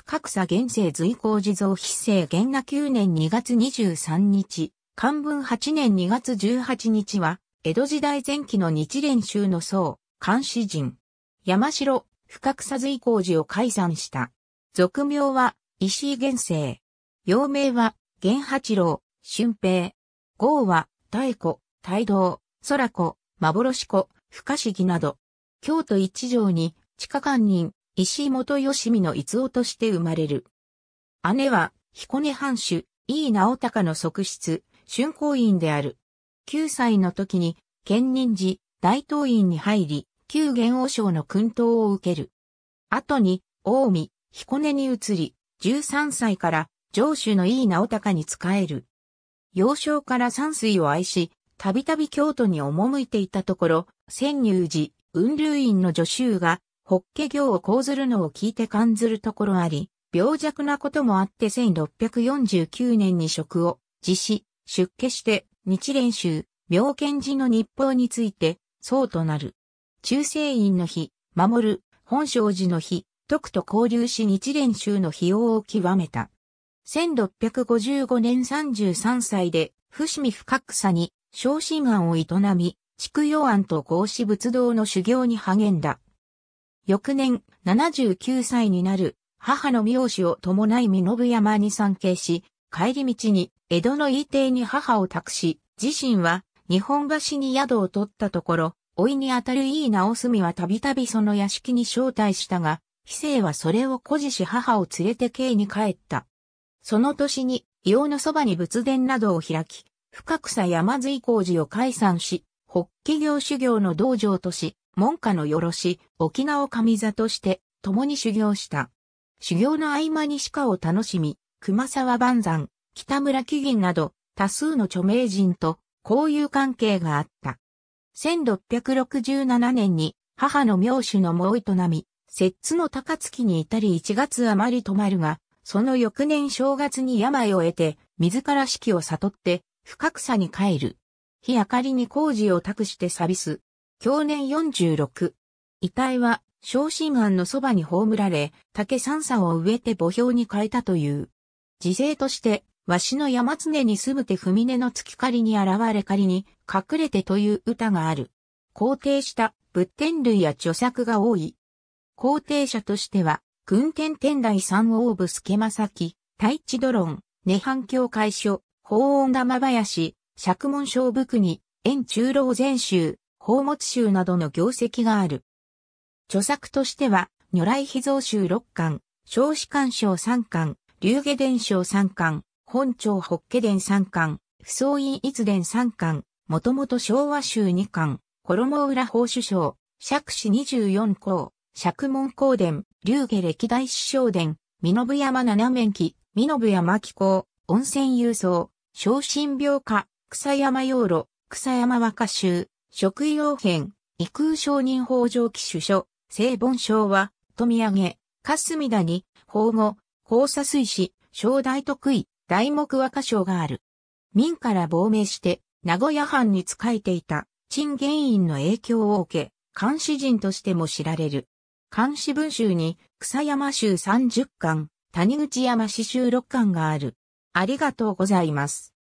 不格差現世随行寺蔵非正元那9年2月23日、漢文8年2月18日は、江戸時代前期の日蓮宗の僧、漢詩人、山城、不格差随行寺を解散した。俗名は、石井元生。幼名は、元八郎、春平。号は、太鼓、大道、空子、幻子、不可思議など。京都一条に、地下官人、石本義美の逸夫として生まれる。姉は、彦根藩主、井直隆の側室、春光院である。9歳の時に、兼任時、大東院に入り、旧元王将の訓導を受ける。後に、近江、彦根に移り、13歳から上主の井直隆に仕える。幼少から山水を愛し、たびたび京都に赴いていたところ、潜入時、雲流院の助手がホッケ行を講ずるのを聞いて感ずるところあり、病弱なこともあって1649年に職を辞し、出家して日蓮宗、妙見寺の日報について、僧となる。中世院の日、守る、本生寺の日、徳と交流し日蓮宗の費用を極めた。1655年33歳で、伏見深草に、昇進庵を営み、畜養庵と合祀仏道の修行に励んだ。翌年、79歳になる、母の名詞を伴い身延山に参詣し、帰り道に江戸の伊邸に母を託し、自身は日本橋に宿を取ったところ、老いにあたる井伊直澄はたびたびその屋敷に招待したが、非生はそれを誇示し母を連れて京に帰った。その年に、硫黄のそばに仏殿などを開き、深草山随工事を解散し、北起業修行の道場とし、門下のよろし、沖縄上座として共に修行した。修行の合間に鹿を楽しみ、熊沢万山、北村紀銀など多数の著名人と交友関係があった。1667年に母の名手の猛となみ、摂津の高槻に至り1月余り止まるが、その翌年正月に病を得て、自ら式を悟って、深草に帰る。日明かりに工事を託して寂す。去年46。遺体は、昇進庵のそばに葬られ、竹三差を植えて墓標に変えたという。時勢として、わしの山常に住むて踏み根の月狩りに現れ仮に、隠れてという歌がある。肯定した仏典類や著作が多い。肯定者としては、軍天天台三王部助正樹、太一ドロン、涅槃教会所、法音玉林、釈門小部国、円中老全集、宝物集などの業績がある。著作としては、如来秘蔵集6巻、少子官賞3巻、龍下伝賞3巻、本朝北家伝3巻、不相院逸伝3巻、もともと昭和集2巻、衣浦法首相、釈二24項、釈門公伝、龍下歴代師匠伝、身延山七面記、身延山紀行、温泉郵送、昇進病家、草山養路、草山若衆、食用編、異空承認法上記主書、聖本章は、富上げ、霞田に、法語、交差水師、正大得意、大目和歌章がある。民から亡命して、名古屋藩に仕えていた、陳元院の影響を受け、監視人としても知られる。監視文集に、草山集30巻、谷口山詩集6巻がある。ありがとうございます。